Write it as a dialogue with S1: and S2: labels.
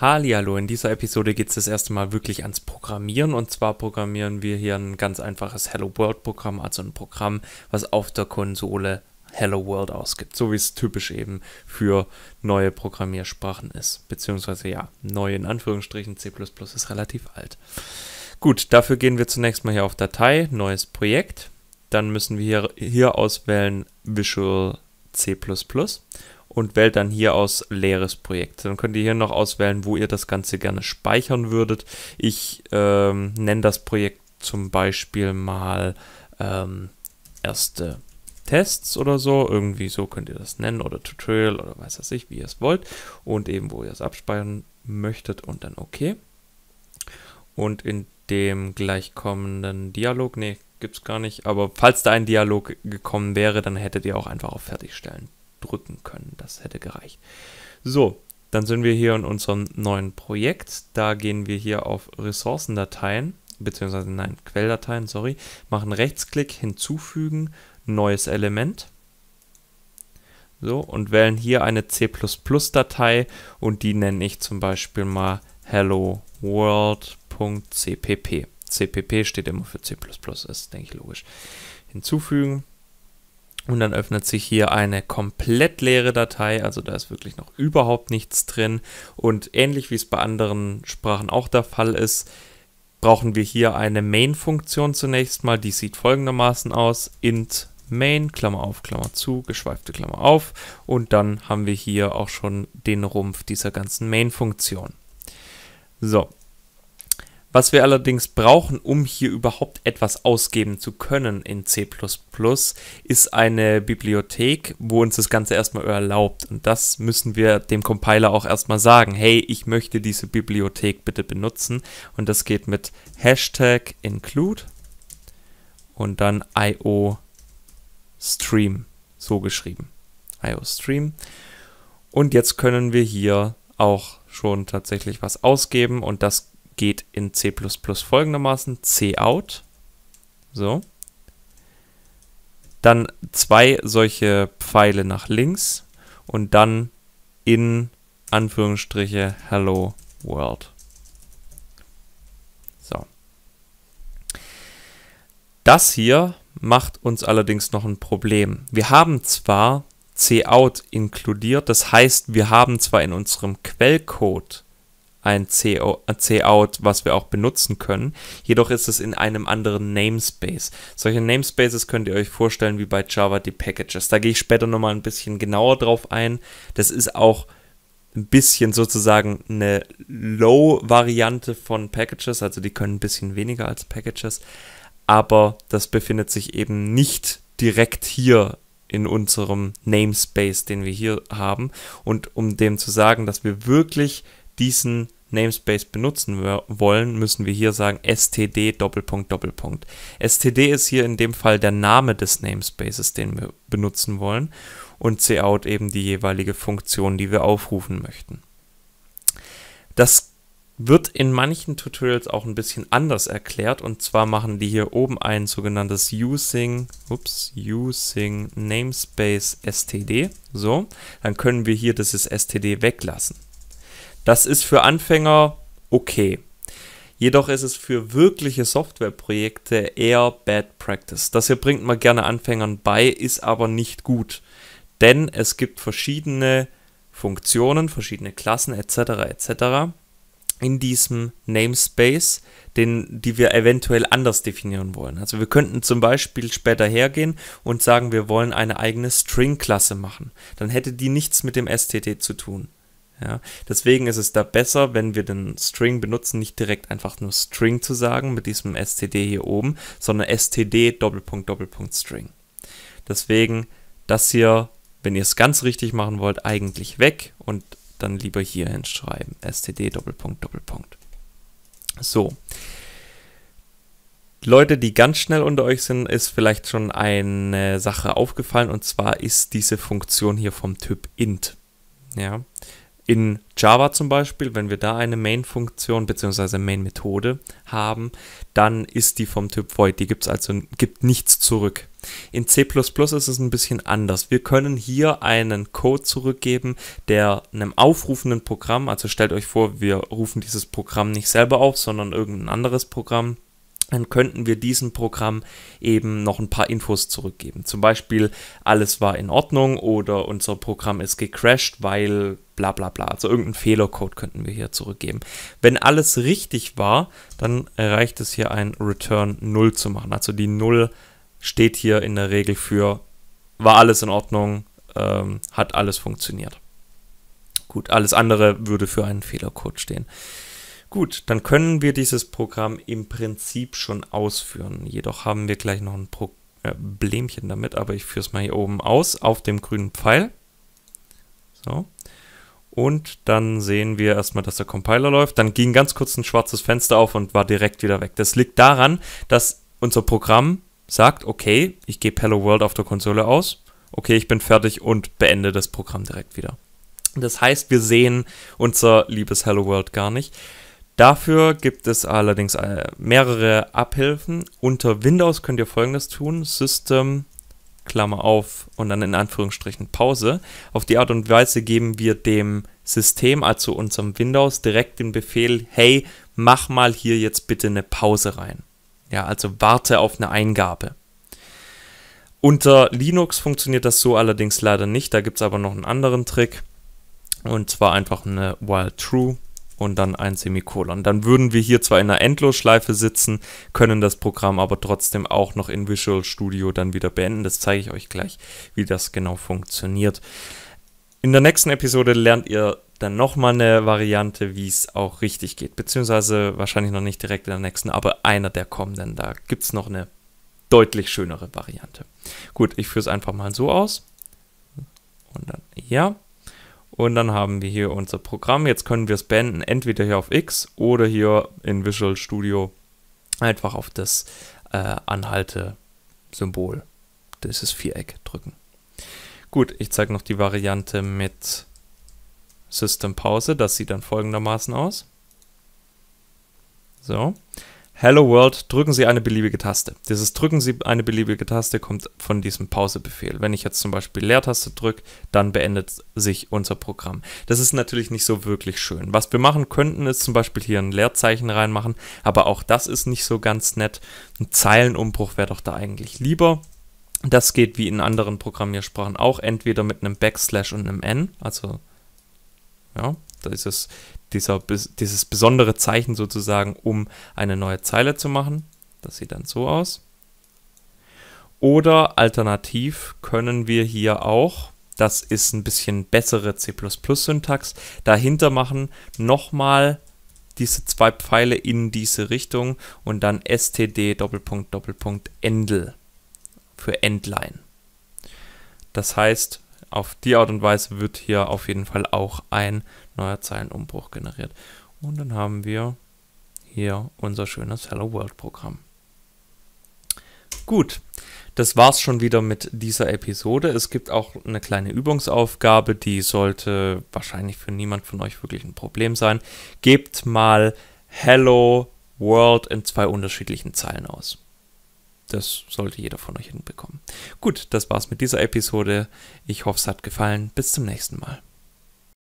S1: Hallihallo, in dieser Episode geht es das erste Mal wirklich ans Programmieren und zwar programmieren wir hier ein ganz einfaches Hello World Programm, also ein Programm, was auf der Konsole Hello World ausgibt, so wie es typisch eben für neue Programmiersprachen ist, beziehungsweise ja, neu in Anführungsstrichen, C++ ist relativ alt. Gut, dafür gehen wir zunächst mal hier auf Datei, neues Projekt, dann müssen wir hier, hier auswählen Visual C++ und wählt dann hier aus leeres Projekt. Dann könnt ihr hier noch auswählen, wo ihr das Ganze gerne speichern würdet. Ich ähm, nenne das Projekt zum Beispiel mal ähm, erste Tests oder so, irgendwie so könnt ihr das nennen oder Tutorial oder weiß was ich, wie ihr es wollt und eben wo ihr es abspeichern möchtet und dann OK. Und in dem gleich kommenden Dialog, nee, es gar nicht, aber falls da ein Dialog gekommen wäre, dann hättet ihr auch einfach auf Fertigstellen drücken können. Das hätte gereicht. So, dann sind wir hier in unserem neuen Projekt. Da gehen wir hier auf Ressourcendateien, beziehungsweise nein, Quelldateien, sorry, machen Rechtsklick, hinzufügen, neues Element. So, und wählen hier eine C++-Datei und die nenne ich zum Beispiel mal hello world.cpp. CPP steht immer für C++, ist, denke ich, logisch. Hinzufügen. Und dann öffnet sich hier eine komplett leere Datei, also da ist wirklich noch überhaupt nichts drin. Und ähnlich wie es bei anderen Sprachen auch der Fall ist, brauchen wir hier eine Main-Funktion zunächst mal. Die sieht folgendermaßen aus: int main, Klammer auf, Klammer zu, geschweifte Klammer auf. Und dann haben wir hier auch schon den Rumpf dieser ganzen Main-Funktion. So, was wir allerdings brauchen, um hier überhaupt etwas ausgeben zu können in C++, ist eine Bibliothek, wo uns das Ganze erstmal erlaubt. Und das müssen wir dem Compiler auch erstmal sagen. Hey, ich möchte diese Bibliothek bitte benutzen. Und das geht mit Hashtag include und dann io stream, so geschrieben. io stream. Und jetzt können wir hier auch schon tatsächlich was ausgeben und das geht in C++ folgendermaßen cout. So. Dann zwei solche Pfeile nach links und dann in Anführungsstriche Hello World. So. Das hier macht uns allerdings noch ein Problem. Wir haben zwar cout inkludiert, das heißt, wir haben zwar in unserem Quellcode ein äh, C-Out, was wir auch benutzen können. Jedoch ist es in einem anderen Namespace. Solche Namespaces könnt ihr euch vorstellen wie bei Java die Packages. Da gehe ich später nochmal ein bisschen genauer drauf ein. Das ist auch ein bisschen sozusagen eine Low-Variante von Packages, also die können ein bisschen weniger als Packages, aber das befindet sich eben nicht direkt hier in unserem Namespace, den wir hier haben. Und um dem zu sagen, dass wir wirklich diesen Namespace benutzen wollen, müssen wir hier sagen std Doppelpunkt Doppelpunkt. std ist hier in dem Fall der Name des Namespaces, den wir benutzen wollen und cout eben die jeweilige Funktion, die wir aufrufen möchten. Das wird in manchen Tutorials auch ein bisschen anders erklärt und zwar machen die hier oben ein sogenanntes using ups using namespace std so dann können wir hier dieses std weglassen das ist für Anfänger okay. Jedoch ist es für wirkliche Softwareprojekte eher Bad Practice. Das hier bringt man gerne Anfängern bei, ist aber nicht gut. Denn es gibt verschiedene Funktionen, verschiedene Klassen etc. etc. in diesem Namespace, den, die wir eventuell anders definieren wollen. Also wir könnten zum Beispiel später hergehen und sagen, wir wollen eine eigene String-Klasse machen. Dann hätte die nichts mit dem STT zu tun. Ja, deswegen ist es da besser, wenn wir den String benutzen, nicht direkt einfach nur String zu sagen mit diesem std hier oben, sondern std Doppelpunkt Doppelpunkt String. Deswegen das hier, wenn ihr es ganz richtig machen wollt, eigentlich weg und dann lieber hier hinschreiben std Doppelpunkt Doppelpunkt. So. Leute, die ganz schnell unter euch sind, ist vielleicht schon eine Sache aufgefallen und zwar ist diese Funktion hier vom Typ int. Ja, in Java zum Beispiel, wenn wir da eine Main-Funktion bzw. Main-Methode haben, dann ist die vom Typ Void. Die gibt es also, gibt nichts zurück. In C++ ist es ein bisschen anders. Wir können hier einen Code zurückgeben, der einem aufrufenden Programm, also stellt euch vor, wir rufen dieses Programm nicht selber auf, sondern irgendein anderes Programm, dann könnten wir diesem Programm eben noch ein paar Infos zurückgeben. Zum Beispiel, alles war in Ordnung oder unser Programm ist gecrashed, weil bla bla bla. Also irgendeinen Fehlercode könnten wir hier zurückgeben. Wenn alles richtig war, dann reicht es hier ein Return 0 zu machen. Also die 0 steht hier in der Regel für war alles in Ordnung, ähm, hat alles funktioniert. Gut, alles andere würde für einen Fehlercode stehen. Gut, dann können wir dieses Programm im Prinzip schon ausführen. Jedoch haben wir gleich noch ein Problemchen äh, damit, aber ich führe es mal hier oben aus, auf dem grünen Pfeil. So. Und dann sehen wir erstmal, dass der Compiler läuft. Dann ging ganz kurz ein schwarzes Fenster auf und war direkt wieder weg. Das liegt daran, dass unser Programm sagt, okay, ich gebe Hello World auf der Konsole aus. Okay, ich bin fertig und beende das Programm direkt wieder. Das heißt, wir sehen unser liebes Hello World gar nicht. Dafür gibt es allerdings äh, mehrere Abhilfen. Unter Windows könnt ihr folgendes tun: System Klammer auf und dann in Anführungsstrichen Pause. Auf die Art und Weise geben wir dem System, also unserem Windows, direkt den Befehl, hey, mach mal hier jetzt bitte eine Pause rein. Ja, also warte auf eine Eingabe. Unter Linux funktioniert das so allerdings leider nicht, da gibt es aber noch einen anderen Trick. Und zwar einfach eine while true und dann ein Semikolon. Dann würden wir hier zwar in einer Endlosschleife sitzen, können das Programm aber trotzdem auch noch in Visual Studio dann wieder beenden. Das zeige ich euch gleich, wie das genau funktioniert. In der nächsten Episode lernt ihr dann nochmal eine Variante, wie es auch richtig geht. Beziehungsweise wahrscheinlich noch nicht direkt in der nächsten, aber einer der kommenden. Da gibt es noch eine deutlich schönere Variante. Gut, ich führe es einfach mal so aus. Und dann ja. Und dann haben wir hier unser Programm. Jetzt können wir es beenden, entweder hier auf X oder hier in Visual Studio einfach auf das äh, Anhalte-Symbol, dieses Viereck drücken. Gut, ich zeige noch die Variante mit System Pause. Das sieht dann folgendermaßen aus. So. Hello World, drücken Sie eine beliebige Taste. Dieses drücken Sie eine beliebige Taste kommt von diesem Pausebefehl. Wenn ich jetzt zum Beispiel Leertaste drücke, dann beendet sich unser Programm. Das ist natürlich nicht so wirklich schön. Was wir machen könnten, ist zum Beispiel hier ein Leerzeichen reinmachen, aber auch das ist nicht so ganz nett. Ein Zeilenumbruch wäre doch da eigentlich lieber. Das geht wie in anderen Programmiersprachen auch, entweder mit einem Backslash und einem N, also ja, da ist es dieser, dieses besondere Zeichen sozusagen, um eine neue Zeile zu machen. Das sieht dann so aus. Oder alternativ können wir hier auch, das ist ein bisschen bessere C++-Syntax, dahinter machen, nochmal diese zwei Pfeile in diese Richtung und dann std Doppelpunkt Doppelpunkt Endl für Endline. Das heißt, auf die Art und Weise wird hier auf jeden Fall auch ein neuer Zeilenumbruch generiert. Und dann haben wir hier unser schönes Hello World Programm. Gut, das war's schon wieder mit dieser Episode. Es gibt auch eine kleine Übungsaufgabe, die sollte wahrscheinlich für niemand von euch wirklich ein Problem sein. Gebt mal Hello World in zwei unterschiedlichen Zeilen aus das sollte jeder von euch hinbekommen. Gut, das war's mit dieser Episode. Ich hoffe, es hat gefallen. Bis zum nächsten Mal.